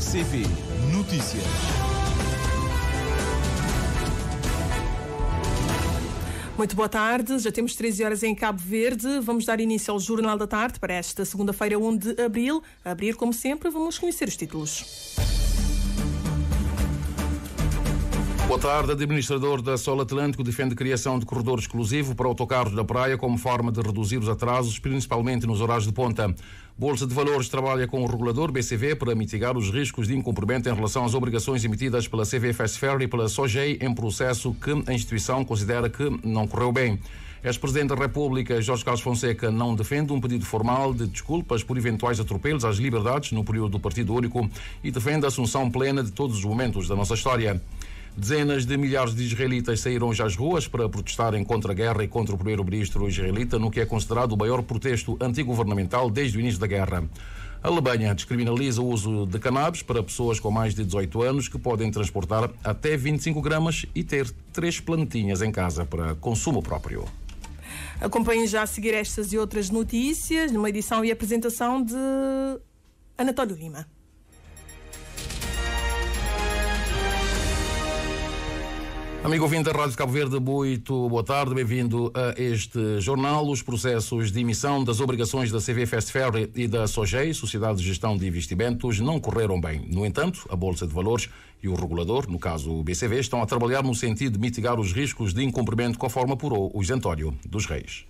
RCV Notícias. Muito boa tarde, já temos 13 horas em Cabo Verde. Vamos dar início ao Jornal da Tarde para esta segunda-feira, 1 de abril. A abrir, como sempre, vamos conhecer os títulos. Boa tarde. Administrador da Sol Atlântico defende a criação de corredor exclusivo para autocarros da praia como forma de reduzir os atrasos, principalmente nos horários de ponta. Bolsa de Valores trabalha com o regulador BCV para mitigar os riscos de incumprimento em relação às obrigações emitidas pela CVFS Ferry e pela SOGEI em processo que a instituição considera que não correu bem. Ex-presidente da República, Jorge Carlos Fonseca, não defende um pedido formal de desculpas por eventuais atropelos às liberdades no período do Partido Único e defende a assunção plena de todos os momentos da nossa história. Dezenas de milhares de israelitas saíram já às ruas para protestarem contra a guerra e contra o primeiro-ministro israelita, no que é considerado o maior protesto antigovernamental desde o início da guerra. A Alemanha descriminaliza o uso de cannabis para pessoas com mais de 18 anos que podem transportar até 25 gramas e ter três plantinhas em casa para consumo próprio. Acompanhe já a seguir estas e outras notícias numa edição e apresentação de Anatólio Lima. Amigo ouvinte da Rádio Cabo Verde, muito boa tarde, bem-vindo a este jornal. Os processos de emissão das obrigações da CV Fast Ferry e da SOGEI, Sociedade de Gestão de Investimentos, não correram bem. No entanto, a Bolsa de Valores e o regulador, no caso o BCV, estão a trabalhar no sentido de mitigar os riscos de incumprimento, conforme apurou o Isentório dos Reis.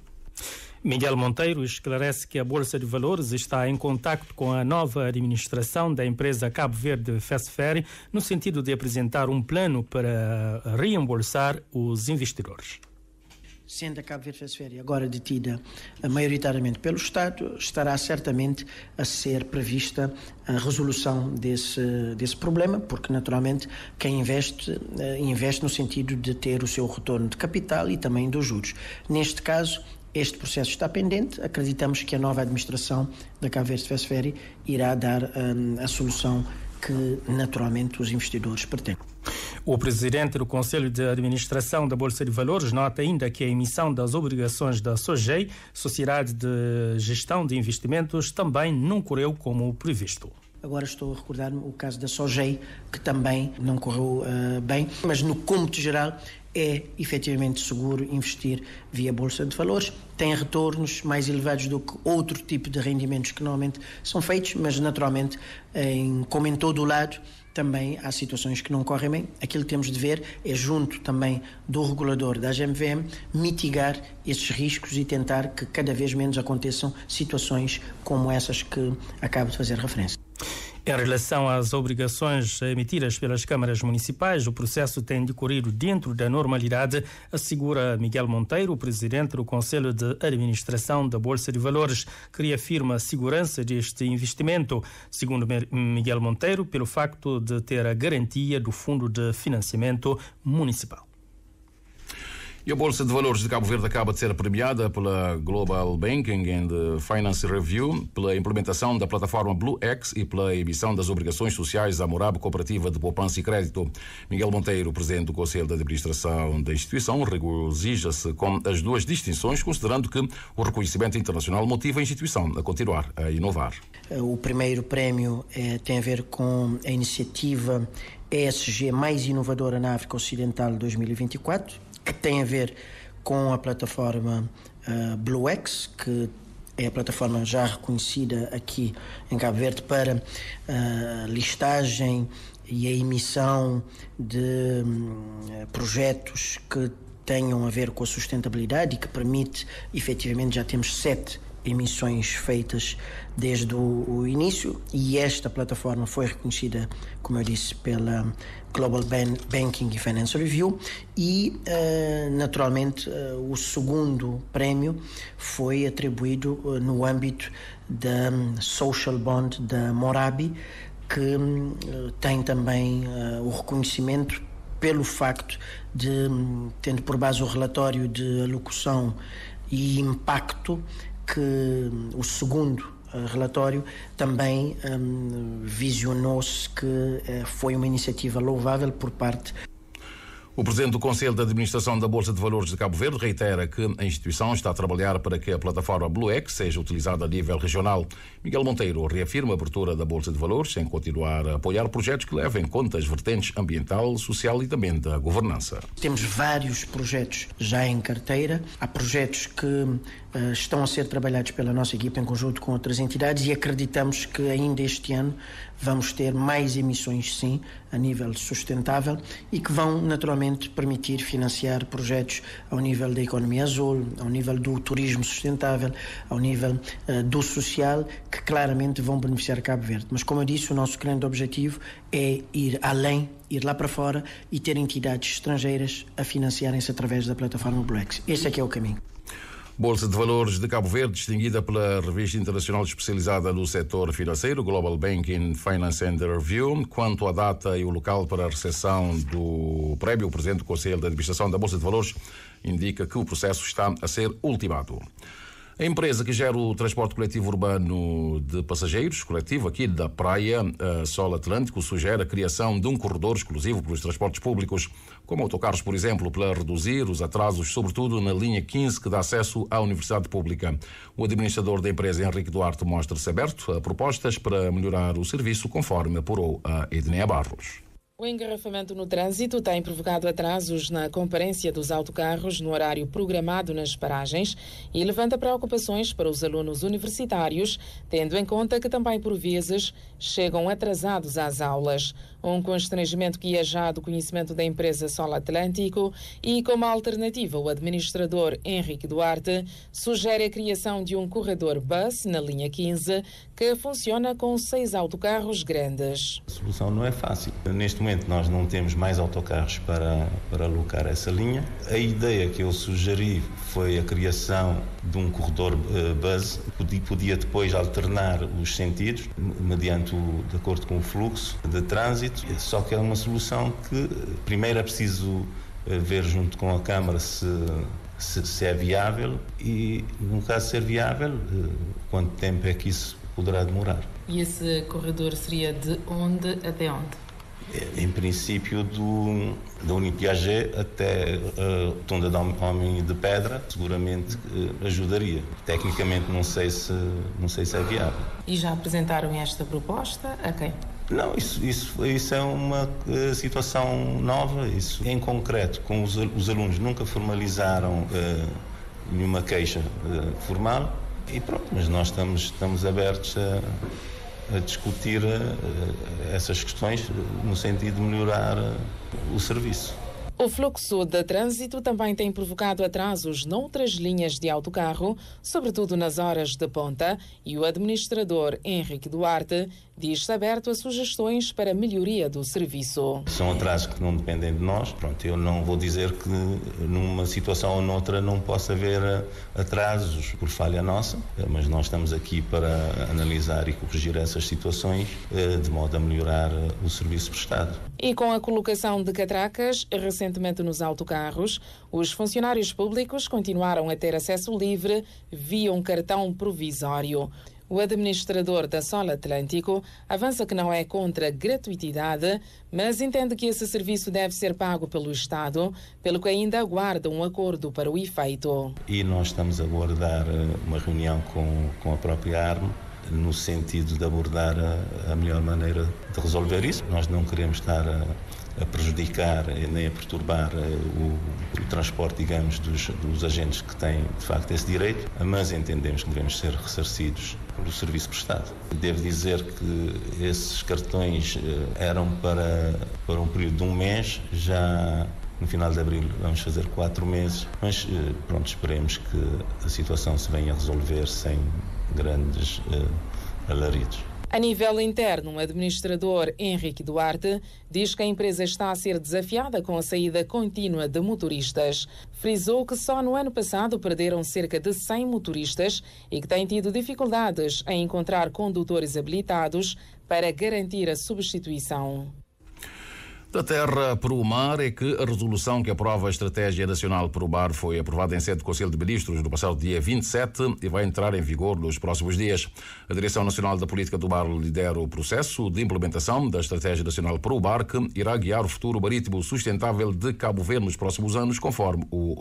Miguel Monteiro esclarece que a Bolsa de Valores está em contacto com a nova administração da empresa Cabo Verde Fesferi no sentido de apresentar um plano para reembolsar os investidores sendo a Cabo Verde Fesferi agora detida eh, maioritariamente pelo Estado, estará certamente a ser prevista a resolução desse, desse problema, porque naturalmente quem investe, eh, investe no sentido de ter o seu retorno de capital e também dos juros. Neste caso, este processo está pendente, acreditamos que a nova administração da Caveira Verde irá dar um, a solução que naturalmente os investidores pretendem. O presidente do Conselho de Administração da Bolsa de Valores nota ainda que a emissão das obrigações da SOGEI, Sociedade de Gestão de Investimentos, também não correu como previsto. Agora estou a recordar-me o caso da SOGEI, que também não correu uh, bem, mas no cômputo geral é efetivamente seguro investir via Bolsa de Valores. Tem retornos mais elevados do que outro tipo de rendimentos que normalmente são feitos, mas naturalmente, em, como em todo o lado, também há situações que não correm bem. Aquilo que temos de ver é, junto também do regulador da GMVM, mitigar esses riscos e tentar que cada vez menos aconteçam situações como essas que acabo de fazer referência. Em relação às obrigações emitidas pelas câmaras municipais, o processo tem decorrido dentro da normalidade, assegura Miguel Monteiro, presidente do Conselho de Administração da Bolsa de Valores, que reafirma a segurança deste investimento, segundo Miguel Monteiro, pelo facto de ter a garantia do Fundo de Financiamento Municipal. E a Bolsa de Valores de Cabo Verde acaba de ser premiada pela Global Banking and Finance Review pela implementação da plataforma BlueX e pela emissão das obrigações sociais da Morab Cooperativa de Poupança e Crédito. Miguel Monteiro, presidente do Conselho de Administração da instituição, regozija-se com as duas distinções, considerando que o reconhecimento internacional motiva a instituição a continuar a inovar. O primeiro prémio eh, tem a ver com a iniciativa ESG mais inovadora na África Ocidental 2024 que tem a ver com a plataforma uh, BlueX, que é a plataforma já reconhecida aqui em Cabo Verde para uh, listagem e a emissão de um, projetos que tenham a ver com a sustentabilidade e que permite, efetivamente, já temos sete emissões feitas desde o, o início e esta plataforma foi reconhecida, como eu disse, pela Global Ban Banking e Financial Review e, uh, naturalmente, uh, o segundo prémio foi atribuído uh, no âmbito da um, Social Bond da Morabi, que tem também o reconhecimento pelo facto de, um, tendo por base o relatório de alocução e impacto, que o segundo relatório, também um, visionou-se que eh, foi uma iniciativa louvável por parte o presidente do Conselho de Administração da Bolsa de Valores de Cabo Verde reitera que a instituição está a trabalhar para que a plataforma BlueX seja utilizada a nível regional. Miguel Monteiro reafirma a abertura da Bolsa de Valores em continuar a apoiar projetos que levem em conta as vertentes ambiental, social e também da governança. Temos vários projetos já em carteira. Há projetos que uh, estão a ser trabalhados pela nossa equipa em conjunto com outras entidades e acreditamos que ainda este ano vamos ter mais emissões, sim, a nível sustentável e que vão naturalmente realmente permitir financiar projetos ao nível da economia azul, ao nível do turismo sustentável, ao nível uh, do social, que claramente vão beneficiar Cabo Verde. Mas, como eu disse, o nosso grande objetivo é ir além, ir lá para fora e ter entidades estrangeiras a financiarem-se através da plataforma Brex. Esse é que é o caminho. Bolsa de Valores de Cabo Verde, distinguida pela revista internacional especializada no setor financeiro, Global Banking Finance and Review, quanto à data e o local para a recepção do prémio, o presidente do Conselho de Administração da Bolsa de Valores indica que o processo está a ser ultimado. A empresa que gera o transporte coletivo urbano de passageiros, coletivo aqui da Praia eh, Sol Atlântico, sugere a criação de um corredor exclusivo para os transportes públicos, como autocarros, por exemplo, para reduzir os atrasos, sobretudo na linha 15 que dá acesso à Universidade Pública. O administrador da empresa, Henrique Duarte, mostra-se aberto a propostas para melhorar o serviço, conforme apurou a Edneia Barros. O engarrafamento no trânsito tem provocado atrasos na comparência dos autocarros no horário programado nas paragens e levanta preocupações para os alunos universitários, tendo em conta que também por vezes chegam atrasados às aulas um constrangimento que é já do conhecimento da empresa Sol Atlântico e, como alternativa, o administrador Henrique Duarte sugere a criação de um corredor bus na linha 15 que funciona com seis autocarros grandes. A solução não é fácil. Neste momento nós não temos mais autocarros para, para alocar essa linha. A ideia que eu sugeri foi a criação de um corredor eh, bus base, podia, podia depois alternar os sentidos, mediante o, de acordo com o fluxo de trânsito crédito, só que é uma solução que primeiro é preciso eh, ver junto com a Câmara se, se, se é viável e, no caso de ser viável, eh, quanto tempo é que isso poderá demorar. E esse corredor seria de onde até onde? Eh, em princípio, do, da Unipiagé até a Tunda de Homem de Pedra, seguramente ajudaria. Tecnicamente, não sei, se, não sei se é viável. E já apresentaram esta proposta a quem? Não, isso, isso, isso é uma eh, situação nova. Isso. Em concreto, com os, os alunos nunca formalizaram uh, nenhuma queixa uh, formal e pronto, mas nós estamos, estamos abertos a, a discutir essas questões no sentido de melhorar o serviço. O fluxo de trânsito também tem provocado atrasos noutras linhas de autocarro, sobretudo nas horas de ponta, e o administrador Henrique Duarte diz-se aberto a sugestões para melhoria do serviço. São atrasos que não dependem de nós. Pronto, eu não vou dizer que numa situação ou noutra não possa haver eh, atrasos por falha nossa, eh, mas nós estamos aqui para analisar e corrigir essas situações eh, de modo a melhorar o serviço prestado. E com a colocação de catracas recentemente nos autocarros, os funcionários públicos continuaram a ter acesso livre via um cartão provisório. O administrador da Sol Atlântico avança que não é contra a gratuitidade, mas entende que esse serviço deve ser pago pelo Estado, pelo que ainda aguarda um acordo para o efeito. E nós estamos a aguardar eh, uma reunião com, com a própria ARME no sentido de abordar a, a, melhor maneira de resolver isso. Nós não queremos estar a, a prejudicar nem a perturbar eh, o, o transporte, digamos, dos, dos, agentes que têm de facto esse direito, mas entendemos que devemos ser ressarcidos pelo serviço prestado. Devo dizer que esses cartões eh, eram para, para um período de um mês, já no final de abril vamos fazer quatro meses, mas eh, pronto, esperemos que a situação se venha a resolver sem grandes eh, alaridos. A nível interno, o administrador Henrique Duarte diz que a empresa está a ser desafiada com a saída contínua de motoristas. Frisou que só no ano passado perderam cerca de 100 motoristas e que têm tido dificuldades em encontrar condutores habilitados para garantir a substituição. Da terra para o mar é que a resolução que aprova a Estratégia Nacional para o Mar foi aprovada em sede do Conselho de Ministros no passado dia 27 e vai entrar em vigor nos próximos dias. A Direção Nacional da Política do Mar lidera o processo de implementação da Estratégia Nacional para o Mar que irá guiar o futuro marítimo sustentável de Cabo Verde nos próximos anos, conforme o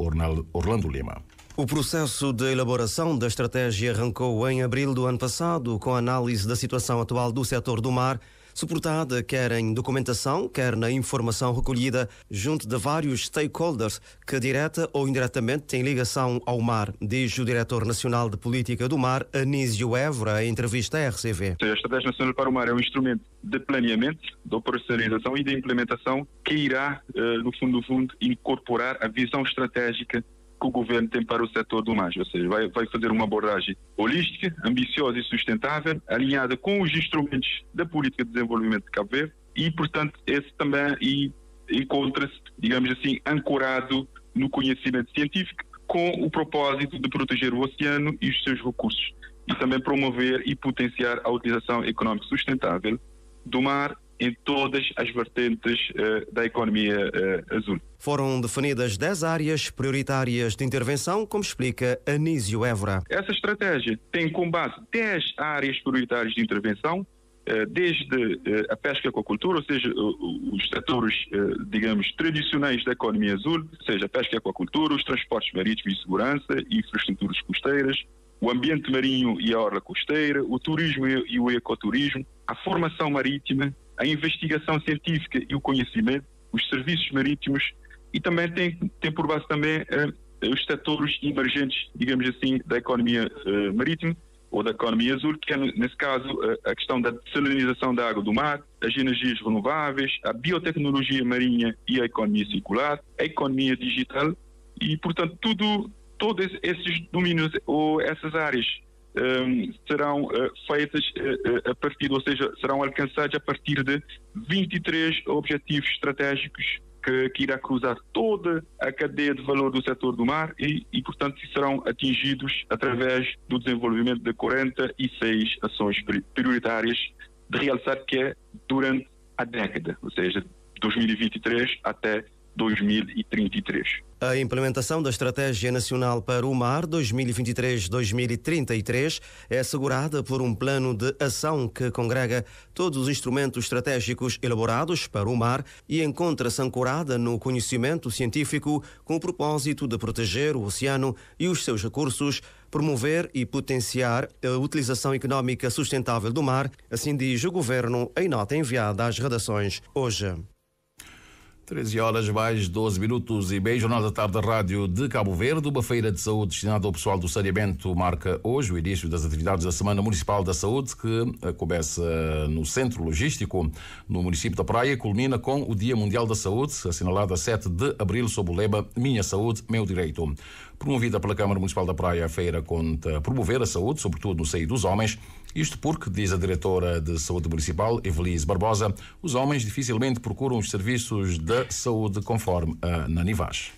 Orlando Lima. O processo de elaboração da estratégia arrancou em abril do ano passado, com a análise da situação atual do setor do mar suportada quer em documentação, quer na informação recolhida junto de vários stakeholders que, direta ou indiretamente, têm ligação ao mar, diz o Diretor Nacional de Política do Mar, Anísio Évora, em entrevista à RCV. A Estratégia Nacional para o Mar é um instrumento de planeamento, de operacionalização e de implementação que irá, eh, no fundo, no fundo incorporar a visão estratégica que o governo tem para o setor do mais, ou seja, vai, vai fazer uma abordagem holística, ambiciosa e sustentável, alinhada com os instrumentos da política de desenvolvimento de Cabo Verde e, portanto, esse também encontra-se, digamos assim, ancorado no conhecimento científico com o propósito de proteger o oceano e os seus recursos e também promover e potenciar a utilização econômica sustentável do mar em todas as vertentes eh, da economia eh, azul. Foram definidas 10 áreas prioritárias de intervenção, como explica Anísio Évora. Essa estratégia tem como base 10 áreas prioritárias de intervenção, eh, desde a pesca e aquacultura, ou seja, os setores, digamos, tradicionais da economia azul, ou seja, a pesca e aquacultura, os transportes marítimos e segurança, infraestruturas costeiras, o ambiente marinho e a orla costeira, o turismo e o ecoturismo, a formação marítima, a investigação científica e o conhecimento, os serviços marítimos e também tem, tem por base também uh, os setores emergentes, digamos assim, da economia uh, marítima ou da economia azul, que é, nesse caso, eh, a questão da desalinização da água do mar, as energias renováveis, a biotecnologia marinha e a economia circular, a economia digital e, portanto, tudo, todos esses domínios ou essas áreas Ehm, serão eh, feitas eh, eh, a partir, ou seja, serão alcançadas a partir de 23 objetivos estratégicos que, que, irá cruzar toda a cadeia de valor do setor do mar e, e, portanto, serão atingidos através do desenvolvimento de 46 ações prioritárias de realçar que é durante a década, ou seja, 2023 até 2023. 2033. A implementação da Estratégia Nacional para o Mar 2023-2033 é assegurada por um plano de ação que congrega todos os instrumentos estratégicos elaborados para o mar e encontra-se ancorada no conhecimento científico com o propósito de proteger o oceano e os seus recursos, promover e potenciar a utilização económica sustentável do mar, assim diz o Governo em nota enviada às redações hoje. 13 horas mais 12 minutos e bem, Jornal da Tarde Rádio de Cabo Verde, uma feira de saúde destinada ao pessoal do saneamento marca hoje o início das atividades da Semana Municipal da Saúde, que eh, começa no Centro Logístico, no município da Praia, e culmina com o Dia Mundial da Saúde, assinalado a 7 de abril sob o lema Minha Saúde, Meu Direito. Promovida pela Câmara Municipal da Praia, a feira conta promover a saúde, sobretudo no seio dos homens, isto porque, diz a diretora de Saúde Municipal, Evelise Barbosa, os homens dificilmente procuram os serviços da saúde conforme a Nanivaz.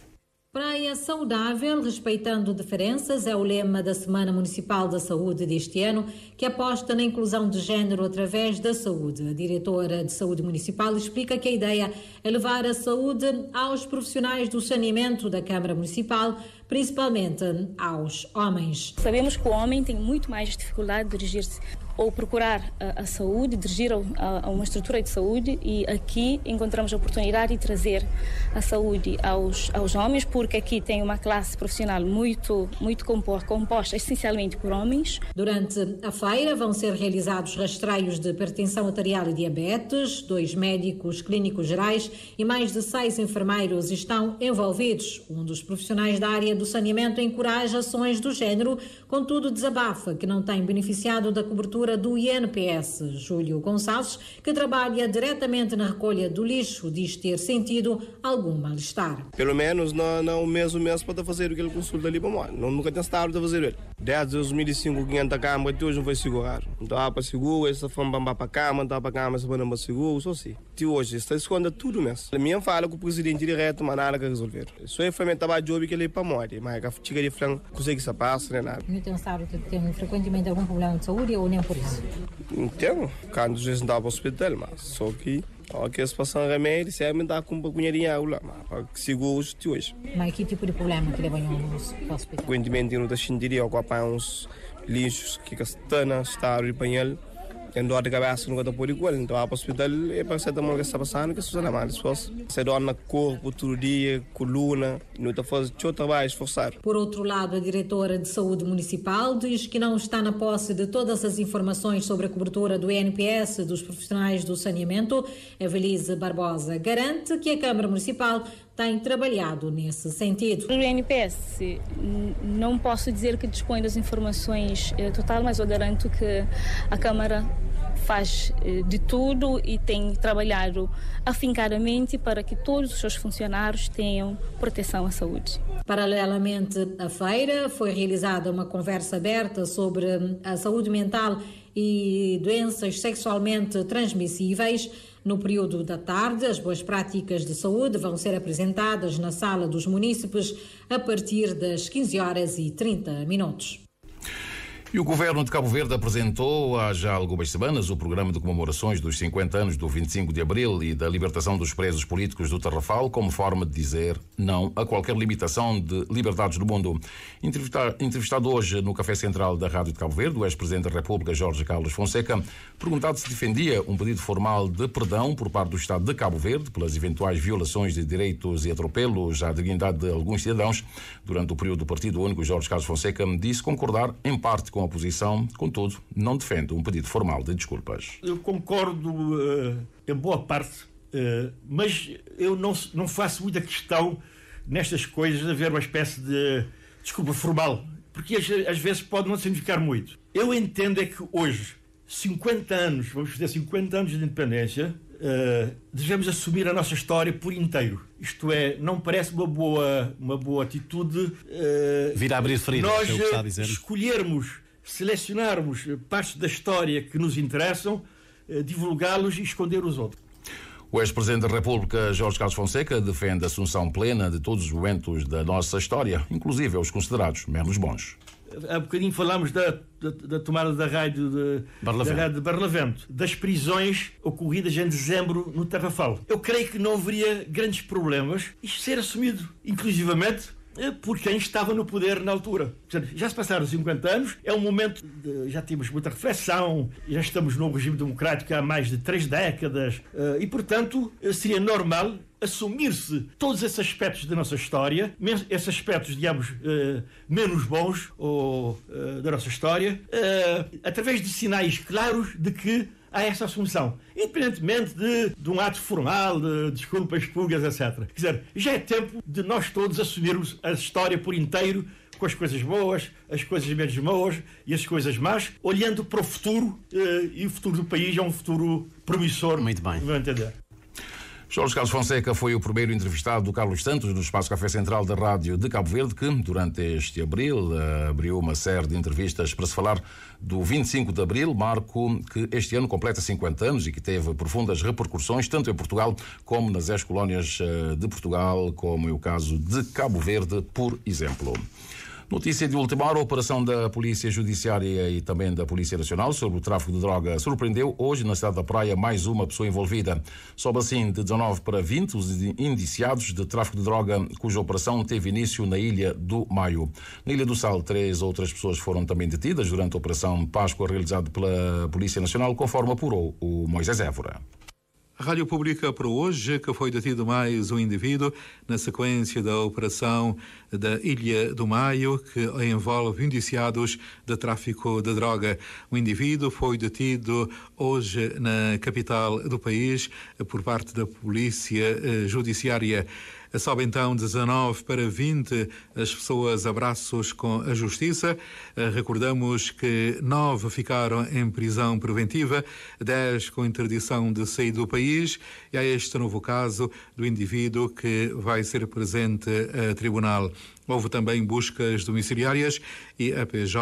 Praia Saudável, respeitando diferenças, é o lema da Semana Municipal da Saúde deste ano, que aposta na inclusão de género através da saúde. A diretora de Saúde Municipal explica que a ideia é levar a saúde aos profissionais do saneamento da Câmara Municipal, principalmente aos homens. Sabemos que o homem tem muito mais dificuldade de dirigir-se ou procurar a, a saúde, dirigir a, a, uma estrutura de saúde e aqui encontramos a oportunidade de trazer a saúde aos, aos homens, porque aqui tem uma classe profissional muito, muito compor, composta essencialmente por homens. Durante a feira vão ser realizados rastreios de hipertensão arterial e diabetes, dois médicos clínicos gerais e mais de seis enfermeiros estão envolvidos. Um dos profissionais da área do saneamento encoraja ações do género, contudo desabafa que não tem beneficiado da cobertura do INPS, Júlio Gonçalves, que trabalha diretamente na recolha do lixo, diz ter sentido algum mal-estar. Pelo menos não, não mês o mês para tá fazer aquele consulta ali para morrer. Não, nunca tinha estado a fazer ele. Desde 2005, da cama, até hoje não foi segurar. Então, há ah, para segurar, essa fama para a cá, mandar tá para a cama, para não para segurar, só assim. E hoje, está esconde tudo mesmo. A minha fala com o presidente direto, mas nada que resolver. Só a família estava de que ele é para morrer, mas é a fica de frango, consegue se passar, nem né, nada. Não tem estado, tem frequentemente algum problema de saúde ou nem por isso. Entendo, quando eu estava no hospital, mas só que que eles passam remédio, é me dá com uma pouquinho de água, mas sigo os de hoje. Mas que tipo de problema que levam ao hospital? Quando eu não deixo de ir, eu apanho uns lixos que castanas, está a banhar poli hospital e eh, ke ke mal Se do na vai esforçar. Por outro lado, a diretora de saúde municipal diz que não está na posse de todas as informações sobre a cobertura do NPS dos profissionais do saneamento. A Valise Barbosa garante que a Câmara Municipal tem tá trabalhado nesse sentido. O INPS, não posso dizer que dispõe das informações eh, total, mas eu garanto que a Câmara faz eh, de tudo e tem trabalhado afincadamente para que todos os seus funcionários tenham proteção à saúde. Paralelamente à feira, foi realizada uma conversa aberta sobre hum, a saúde mental e doenças sexualmente transmissíveis no período da tarde, as boas práticas de saúde vão ser apresentadas na Sala dos Munícipes a partir das 15 horas e 30 minutos. E o governo de Cabo Verde apresentou há já algumas semanas o programa de comemorações dos 50 anos do 25 de abril e da libertação dos presos políticos do Tarrafal como forma de dizer não a qualquer limitação de liberdades do mundo. Entrevistado hoje no Café Central da Rádio de Cabo Verde, o ex-presidente da República, Jorge Carlos Fonseca, perguntado se defendia um pedido formal de perdão por parte do Estado de Cabo Verde pelas eventuais violações de direitos e atropelos à dignidade de alguns cidadãos durante o período do Partido Único, Jorge Carlos Fonseca disse concordar em parte com com a oposição, contudo, não defende um pedido formal de desculpas. Eu concordo uh, em boa parte, uh, mas eu não, não faço muita questão nestas coisas de haver uma espécie de desculpa formal, porque às, vezes pode não significar muito. Eu entendo é que hoje, 50 anos, vamos fazer 50 anos de independência, uh, devemos assumir a nossa história por inteiro. Isto é, não parece uma boa, uma boa atitude. Uh, Vir a abrir feridas, nós é o que está a dizer. escolhermos selecionarmos eh, partes da história que nos interessam, eh, divulgá-los e esconder os outros. O ex-presidente da República, Jorge Carlos Fonseca, defende a assunção plena de todos os momentos da nossa história, inclusive os considerados menos bons. Há bocadinho falámos da, da, da tomada da rádio de Barlavento. de Barlavento, das prisões ocorridas em dezembro no Tarrafal. Eu creio que não haveria grandes problemas isto ser assumido, inclusivamente é por quem estava no poder na altura. já se passaram 50 anos, é um momento, de, já temos muita reflexão, já estamos num regime democrático há mais de três décadas, eh, e, portanto, eh, seria normal assumir-se todos esses aspectos da nossa história, esses aspectos, digamos, eh, menos bons ou, da nossa história, através de sinais claros de que a essa assunção, independentemente de, de um ato formal, de desculpas públicas, etc. Quer dizer, já é tempo de nós todos assumirmos a história por inteiro com as coisas boas, as coisas menos boas e as coisas más, olhando para o futuro eh, e o futuro do país é um futuro promissor. Muito bem. Vou entender. Jorge Carlos Fonseca foi o primeiro entrevistado do Carlos Santos do Espaço Café Central da Rádio de Cabo Verde, que durante este abril eh, abriu uma série de entrevistas para se falar do 25 de abril, marco que este ano completa 50 anos e que teve profundas repercussões tanto em Portugal como nas ex-colónias eh, de Portugal, como é o caso de Cabo Verde, por exemplo. Notícia de última hora, a operação da Polícia Judiciária e também da Polícia Nacional sobre o tráfico de droga surpreendeu hoje na cidade da Praia mais uma pessoa envolvida. Sobe assim de 19 para 20 os indiciados de tráfico de droga, cuja operação teve início na Ilha do Maio. Na Ilha do Sal, três outras pessoas foram também detidas durante a Operação Páscoa realizada pela Polícia Nacional, conforme apurou o Moisés Évora. A Rádio Pública para hoje que foi detido mais um indivíduo na sequência da operação da Ilha do Maio, que envolve indiciados de tráfico de droga. O indivíduo foi detido hoje na capital do país por parte da Polícia eh, Judiciária. Sobe então 19 para 20 as pessoas abraços com a justiça. Eh, recordamos que 9 ficaram em prisão preventiva, 10 com interdição de sair do país e há este novo caso do indivíduo que vai ser presente a tribunal. Houve também buscas domiciliárias e a PJ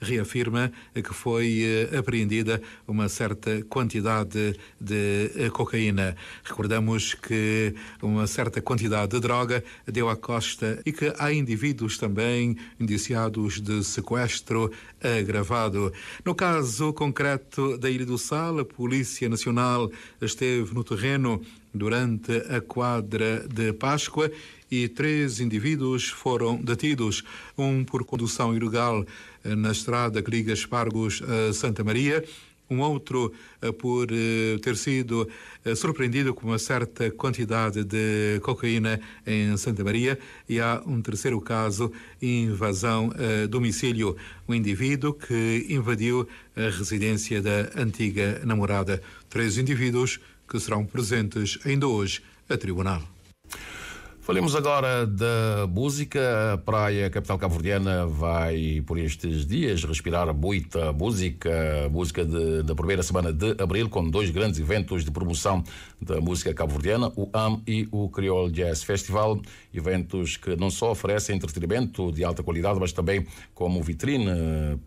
reafirma que foi eh, apreendida uma certa quantidade de eh, cocaína. Recordamos que uma certa quantidade de droga deu à costa e que há indivíduos também indiciados de sequestro agravado. No caso concreto da Ilha do Sal, a Polícia Nacional esteve no terreno durante a quadra de Páscoa e três indivíduos foram detidos, um por condução ilegal eh, na estrada que liga Espargos a Santa Maria, um outro eh, por eh, ter sido surpreendido com uma certa quantidade de cocaína em Santa Maria e há um terceiro caso, invasão a domicílio, um indivíduo que invadiu a residência da antiga namorada. Três indivíduos que serão presentes ainda hoje a tribunal. Falemos agora da música. A praia capital cabo-verdiana vai, por estes dias, respirar muita música, música de, da primeira semana de abril, com dois grandes eventos de promoção da música cabo-verdiana, o AM e o Creole Jazz Festival. Eventos que não só oferecem entretenimento de alta qualidade, mas também como vitrine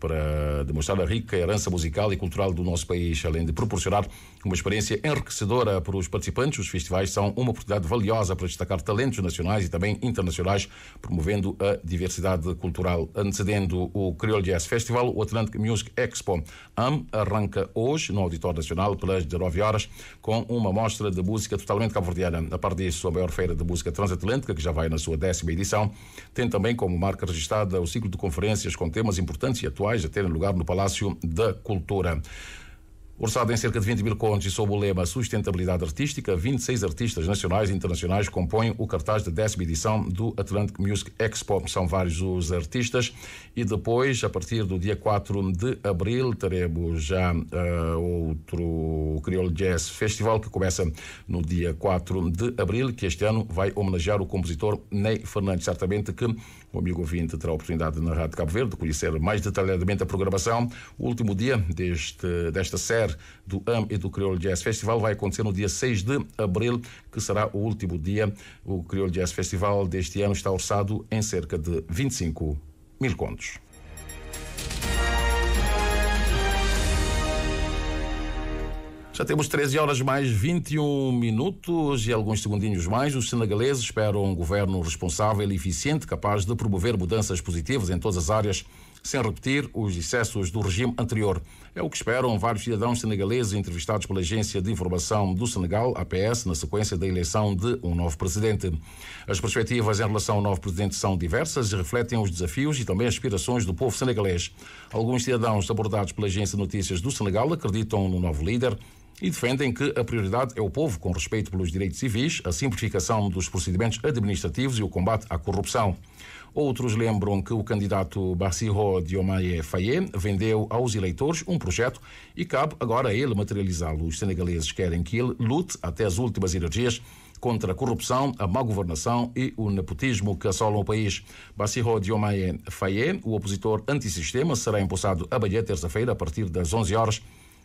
para demonstrar a rica herança musical e cultural do nosso país, além de proporcionar uma experiência enriquecedora para os participantes. Os festivais são uma oportunidade valiosa para destacar talentos nacionais e também internacionais, promovendo a diversidade cultural. Antecedendo o Creole Jazz Festival, o Atlantic Music Expo AM arranca hoje no Auditório Nacional pelas 19 horas com uma mostra de música totalmente cabo-verdiana. A par disso, a maior feira de música transatlântica, que já vai na sua décima edição, tem também como marca registrada o ciclo de conferências com temas importantes e atuais a terem lugar no Palácio da Cultura. Orçado em cerca de 20 mil contos e sob o lema Sustentabilidade Artística, 26 artistas nacionais e internacionais compõem o cartaz da décima edição do Atlantic Music Expo. São vários os artistas. E depois, a partir do dia 4 de abril, teremos já uh, outro Creole Jazz Festival, que começa no dia 4 de abril, que este ano vai homenagear o compositor Ney Fernandes. Certamente que o amigo ouvinte terá a oportunidade na Rádio Cabo Verde de conhecer mais detalhadamente a programação. O último dia deste, desta série do AM e do Crioulo Jazz Festival vai acontecer no dia 6 de abril, que será o último dia. O Crioulo Jazz Festival deste ano está orçado em cerca de 25 mil contos. Já temos 13 horas mais 21 minutos e alguns segundinhos mais. Os senegaleses esperam um governo responsável e eficiente, capaz de promover mudanças positivas em todas as áreas sem repetir os excessos do regime anterior. É o que esperam vários cidadãos senegaleses entrevistados pela Agência de Informação do Senegal, APS, na sequência da eleição de um novo presidente. As perspectivas em relação ao novo presidente são diversas e refletem os desafios e também as aspirações do povo senegalês. Alguns cidadãos abordados pela Agência de Notícias do Senegal acreditam no novo líder e defendem que a prioridade é o povo, com respeito pelos direitos civis, a simplificação dos procedimentos administrativos e o combate à corrupção. Outros lembram que o candidato Bassirro Diomaye Faye vendeu aos eleitores um projeto e cabe agora a ele materializá-lo. Os senegaleses querem que ele lute até as últimas energias contra a corrupção, a má governação e o nepotismo que assolam o país. Bassirro Diomaye Faye, o opositor antissistema, será empossado a Bahia terça-feira a partir das 11 horas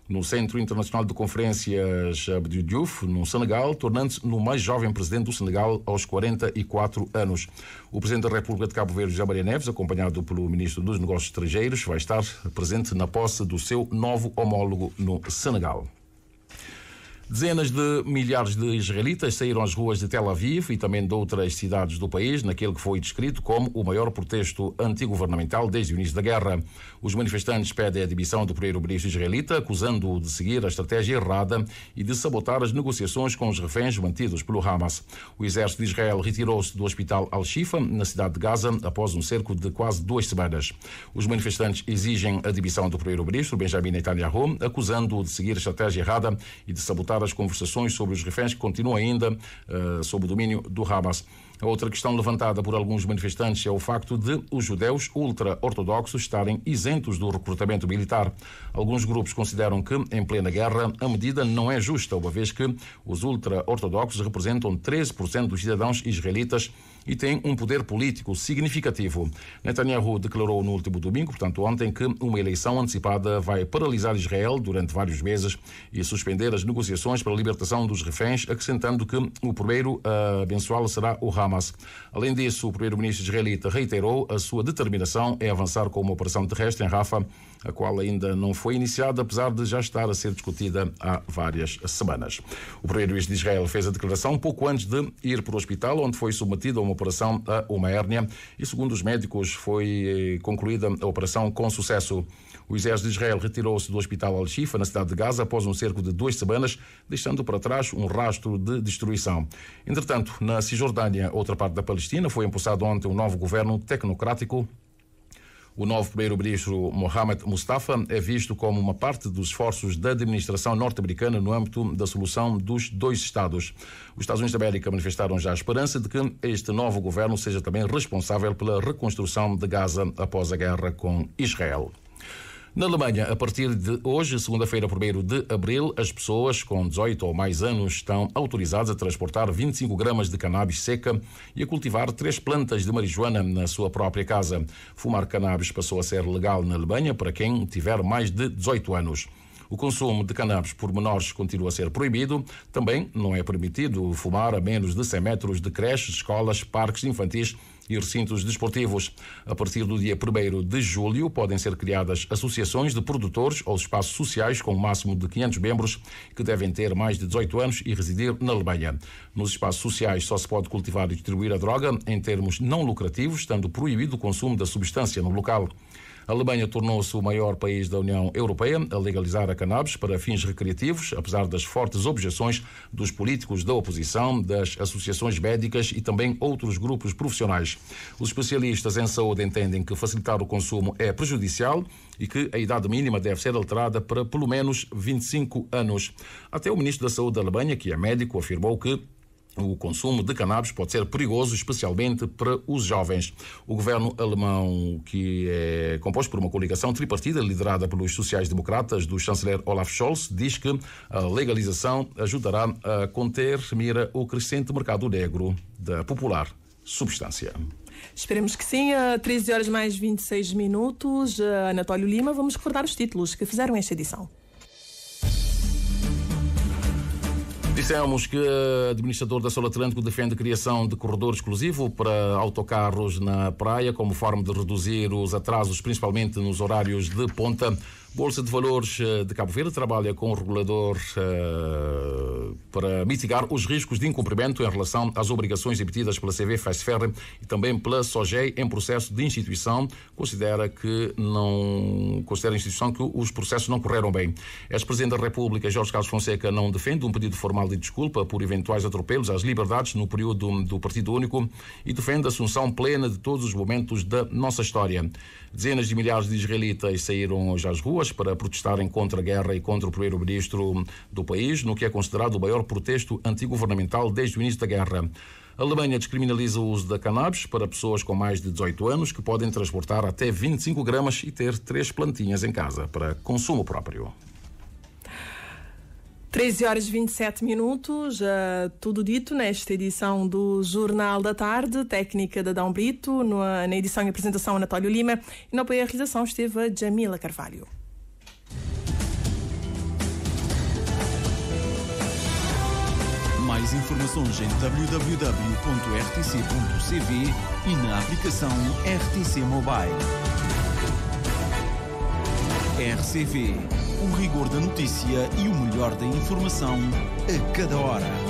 no Centro Internacional de Conferências Abdou eh, Diouf, no Senegal, tornando-se no mais jovem presidente do Senegal aos 44 anos. O presidente da República de Cabo Verde, José Maria Neves, acompanhado pelo ministro dos Negócios Estrangeiros, vai estar presente na posse do seu novo homólogo no Senegal. Dezenas de milhares de israelitas saíram às ruas de Tel Aviv e também de outras cidades do país, naquele que foi descrito como o maior protesto antigovernamental desde o início da guerra. Os manifestantes pedem a demissão do primeiro-ministro israelita, acusando-o de seguir a estratégia errada e de sabotar as negociações com os reféns mantidos pelo Hamas. O exército de Israel retirou-se do hospital Al-Shifa, na cidade de Gaza, após um cerco de quase duas semanas. Os manifestantes exigem a demissão do primeiro-ministro, Benjamin Netanyahu, acusando-o de seguir a estratégia errada e de sabotar as conversações sobre os reféns que continuam ainda uh, sob o domínio do Hamas. A outra questão levantada por alguns manifestantes é o facto de os judeus ultra-ortodoxos estarem isentos do recrutamento militar. Alguns grupos consideram que, em plena guerra, a medida não é justa, uma vez que os ultra-ortodoxos representam 13% dos cidadãos israelitas e tem um poder político significativo. Netanyahu declarou no último domingo, portanto ontem, que uma eleição antecipada vai paralisar Israel durante vários meses e suspender as negociações para a libertação dos reféns, acrescentando que o primeiro a abençoá-lo será o Hamas. Além disso, o primeiro-ministro israelita reiterou a sua determinação em avançar com uma operação terrestre em Rafa a qual ainda não foi iniciada, apesar de já estar a ser discutida há várias semanas. O primeiro-ministro de Israel fez a declaração pouco antes de ir para o hospital, onde foi submetido a uma operação a uma hérnia e, segundo os médicos, foi eh, concluída a operação com sucesso. O exército de Israel retirou-se do hospital Al-Shifa, na cidade de Gaza, após um cerco de duas semanas, deixando para trás um rastro de destruição. Entretanto, na Cisjordânia, outra parte da Palestina, foi impulsado ontem um novo governo tecnocrático o novo primeiro-ministro Mohamed Mustafa é visto como uma parte dos esforços da administração norte-americana no âmbito da solução dos dois Estados. Os Estados Unidos da América manifestaram já a esperança de que este novo governo seja também responsável pela reconstrução de Gaza após a guerra com Israel. Na Alemanha, a partir de hoje, segunda-feira, 1 de abril, as pessoas com 18 ou mais anos estão autorizadas a transportar 25 gramas de cannabis seca e a cultivar três plantas de marijuana na sua própria casa. Fumar cannabis passou a ser legal na Alemanha para quem tiver mais de 18 anos. O consumo de cannabis por menores continua a ser proibido. Também não é permitido fumar a menos de 100 metros de creches, escolas, parques infantis e recintos desportivos. A partir do dia 1 de julho, podem ser criadas associações de produtores ou espaços sociais com um máximo de 500 membros que devem ter mais de 18 anos e residir na Alemanha. Nos espaços sociais só se pode cultivar e distribuir a droga em termos não lucrativos, estando proibido o consumo da substância no local. A Alemanha tornou-se o maior país da União Europeia a legalizar a cannabis para fins recreativos, apesar das fortes objeções dos políticos da oposição, das associações médicas e também outros grupos profissionais. Os especialistas em saúde entendem que facilitar o consumo é prejudicial e que a idade mínima deve ser alterada para pelo menos 25 anos. Até o ministro da Saúde da Alemanha, que é médico, afirmou que o consumo de cannabis pode ser perigoso, especialmente para os jovens. O governo alemão, que é composto por uma coligação tripartida liderada pelos sociais-democratas do chanceler Olaf Scholz, diz que a legalização ajudará a conter, mira, o crescente mercado negro da popular substância. Esperemos que sim. A 13 horas mais 26 minutos. Uh, Anatólio Lima, vamos recordar os títulos que fizeram esta edição. dissemos que o administrador da Sol Atlântico defende a criação de corredor exclusivo para autocarros na praia, como forma de reduzir os atrasos, principalmente nos horários de ponta. Bolsa de Valores eh, de Cabo Verde trabalha com o regulador uh, para mitigar os riscos de incumprimento em relação às obrigações emitidas pela CV Fesferre e também pela SOGEI em processo de instituição. Considera que não considera a instituição que os processos não correram bem. Ex-presidente da República, Jorge Carlos Fonseca, não defende um pedido formal de desculpa por eventuais atropelos às liberdades no período do Partido Único e defende a assunção plena de todos os momentos da nossa história. Dezenas de milhares de israelitas saíram hoje às ruas para protestarem contra a guerra e contra o primeiro-ministro do país, no que é considerado o maior protesto antigovernamental desde o início da guerra. A Alemanha descriminaliza o uso da cannabis para pessoas com mais de 18 anos que podem transportar até 25 gramas e ter três plantinhas em casa para consumo próprio. 13 horas e 27 minutos, uh, tudo dito nesta edição do Jornal da Tarde, técnica de Adão Brito, no, na edição e apresentação Anatólio Lima, e na apoio à realização esteve a Jamila Carvalho. Mais informações em www.rtc.cv e na aplicação RTC Mobile. RCV, o rigor da notícia e o melhor da informação a cada hora.